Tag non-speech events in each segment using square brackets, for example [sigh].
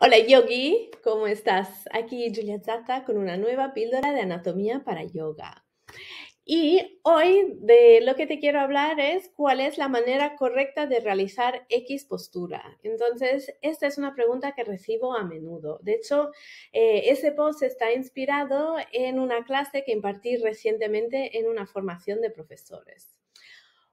Hola yogi, ¿cómo estás? Aquí Julia Zata con una nueva píldora de anatomía para yoga. Y hoy de lo que te quiero hablar es cuál es la manera correcta de realizar X postura. Entonces, esta es una pregunta que recibo a menudo. De hecho, eh, ese post está inspirado en una clase que impartí recientemente en una formación de profesores.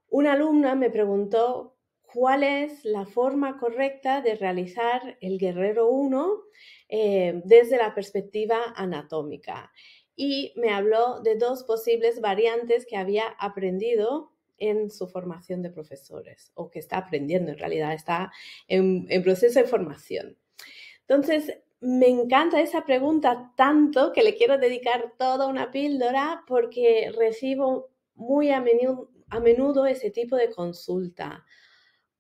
Una alumna me preguntó cuál es la forma correcta de realizar el guerrero 1 eh, desde la perspectiva anatómica. Y me habló de dos posibles variantes que había aprendido en su formación de profesores, o que está aprendiendo en realidad, está en, proceso de formación. Entonces, me encanta esa pregunta tanto que le quiero dedicar toda una píldora porque recibo muy a menudo ese tipo de consulta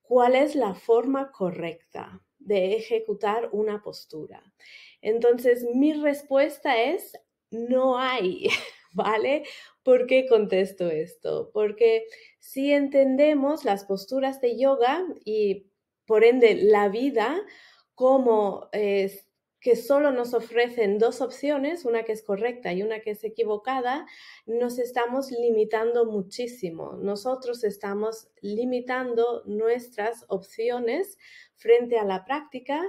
cuál es la forma correcta de ejecutar una postura. Entonces, mi respuesta es, no hay, [laughs] ¿vale? ¿Por qué contesto esto? Porque si entendemos las posturas de yoga y por ende la vida como... Eh, que solo nos ofrecen dos opciones, una que es correcta y una que es equivocada, nos estamos limitando muchísimo. Nosotros estamos limitando nuestras opciones frente a la práctica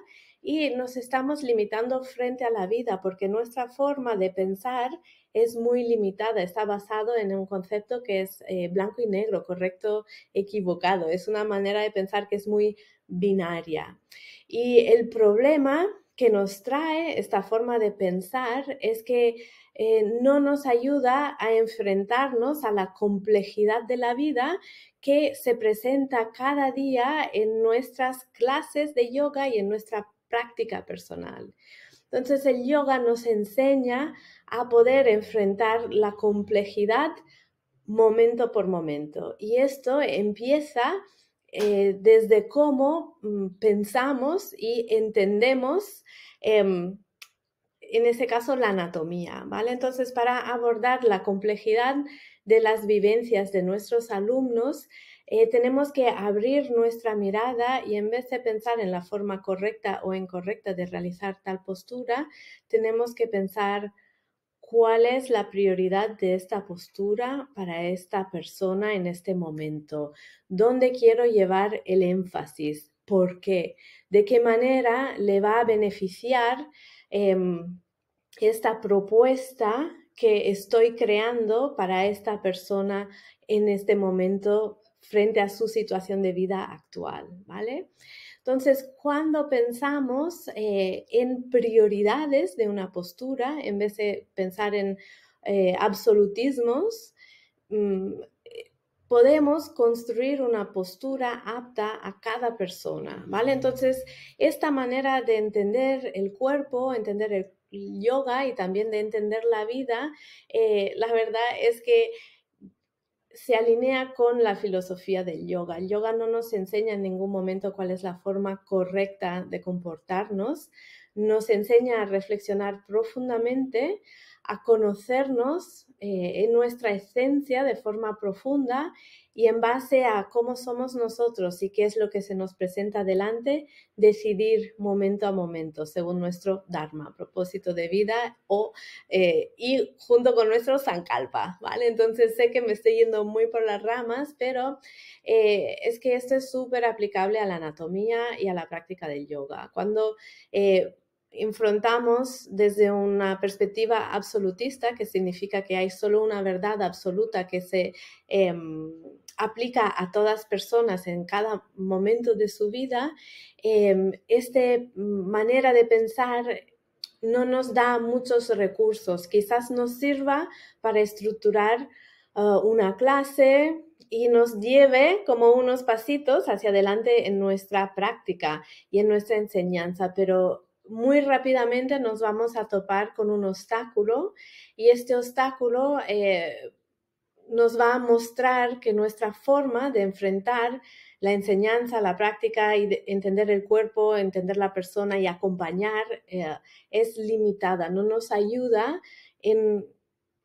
y nos estamos limitando frente a la vida porque nuestra forma de pensar es muy limitada, está basado en un concepto que es eh, blanco y negro, correcto, equivocado. Es una manera de pensar que es muy binaria. Y el problema que nos trae esta forma de pensar es que eh, no nos ayuda a enfrentarnos a la complejidad de la vida que se presenta cada día en nuestras clases de yoga y en nuestra práctica personal. Entonces el yoga nos enseña a poder enfrentar la complejidad momento por momento y esto empieza eh, desde cómo mm, pensamos y entendemos, em, en ese caso, la anatomía, ¿vale? Entonces, para abordar la complejidad de las vivencias de nuestros alumnos, eh, tenemos que abrir nuestra mirada y en vez de pensar en la forma correcta o incorrecta de realizar tal postura, tenemos que pensar ¿Cuál es la prioridad de esta postura para esta persona en este momento? ¿Dónde quiero llevar el énfasis? ¿Por qué? ¿De qué manera le va a beneficiar em, esta propuesta que estoy creando para esta persona en este momento frente a su situación de vida actual, ¿vale? Entonces, cuando pensamos eh, en prioridades de una postura, en vez de pensar en eh, absolutismos, mm, podemos construir una postura apta a cada persona, ¿vale? Entonces, esta manera de entender el cuerpo, entender el yoga y también de entender la vida, eh, la verdad es que se alinea con la filosofía del yoga. El yoga no nos enseña en ningún momento cuál es la forma correcta de comportarnos, nos enseña a reflexionar profundamente a conocernos eh, en nuestra esencia de forma profunda y en base a cómo somos nosotros y qué es lo que se nos presenta delante, decidir momento a momento según nuestro Dharma, propósito de vida o, eh, y junto con nuestro Sankalpa, ¿vale? Entonces sé que me estoy yendo muy por las ramas, pero eh, es que esto es súper aplicable a la anatomía y a la práctica del yoga. Cuando eh, enfrentamos desde una perspectiva absolutista, que significa que hay solo una verdad absoluta que se em, aplica a todas personas en cada momento de su vida, em, esta manera de pensar no nos da muchos recursos. Quizás nos sirva para estructurar ah, una clase, y nos lleve como unos pasitos hacia adelante en nuestra práctica y en nuestra enseñanza, pero muy rápidamente nos vamos a topar con un obstáculo y este obstáculo eh, nos va a mostrar que nuestra forma de enfrentar la enseñanza, la práctica y entender el cuerpo, entender la persona y acompañar eh, es limitada, no nos ayuda en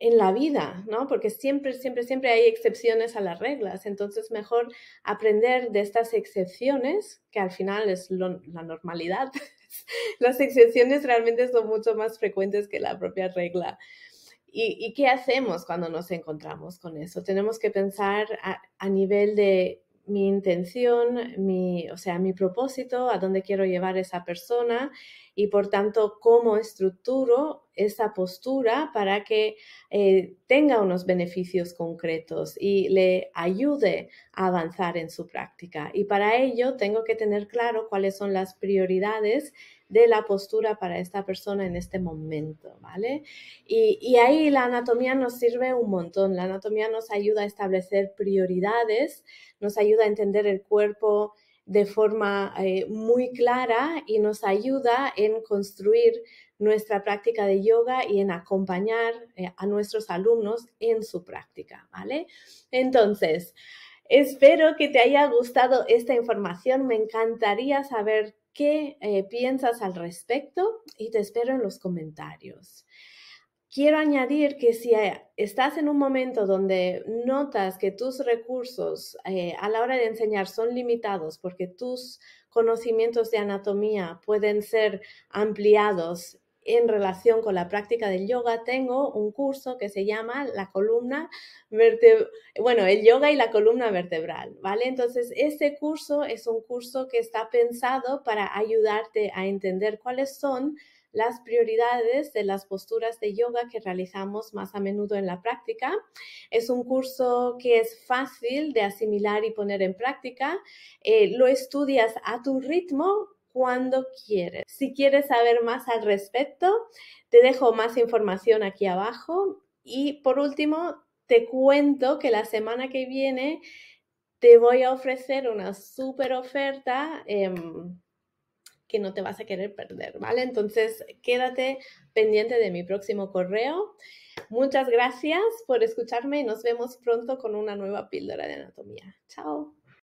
en la vida, ¿no? Porque siempre, siempre, siempre hay excepciones a las reglas. Entonces, mejor aprender de estas excepciones, que al final es la normalidad. [laughs] las excepciones realmente son mucho más frecuentes que la propia regla. ¿Y, qué hacemos cuando nos encontramos con eso? Tenemos que pensar a nivel de mi intención, mi, o sea, mi propósito, a dónde quiero llevar esa persona y por tanto cómo estructuro esa postura para que eh, tenga unos beneficios concretos y le ayude a avanzar en su práctica. Y para ello tengo que tener claro cuáles son las prioridades de la postura para esta persona en este momento, ¿vale? Y, ahí la anatomía nos sirve un montón. La anatomía nos ayuda a establecer prioridades, nos ayuda a entender el cuerpo de forma eh, muy clara y nos ayuda en construir nuestra práctica de yoga y en acompañar eh, a nuestros alumnos en su práctica, ¿vale? Entonces, espero que te haya gustado esta información. Me encantaría saber qué eh, piensas al respecto y te espero en los comentarios. Quiero añadir que si eh, estás en un momento donde notas que tus recursos eh, a la hora de enseñar son limitados porque tus conocimientos de anatomía pueden ser ampliados en relación con la práctica del yoga, tengo un curso que se llama la columna vertebral, bueno, el yoga y la columna vertebral, ¿vale? Entonces, este curso es un curso que está pensado para ayudarte a entender cuáles son las prioridades de las posturas de yoga que realizamos más a menudo en la práctica. Es un curso que es fácil de asimilar y poner en práctica. Eh, lo estudias a tu ritmo cuando quieres. Si quieres saber más al respecto, te dejo más información aquí abajo. Y por último, te cuento que la semana que viene te voy a ofrecer una super oferta. Em, que no te vas a querer perder, ¿vale? Entonces, quédate pendiente de mi próximo correo. Muchas gracias por escucharme y nos vemos pronto con una nueva píldora de anatomía. Chao.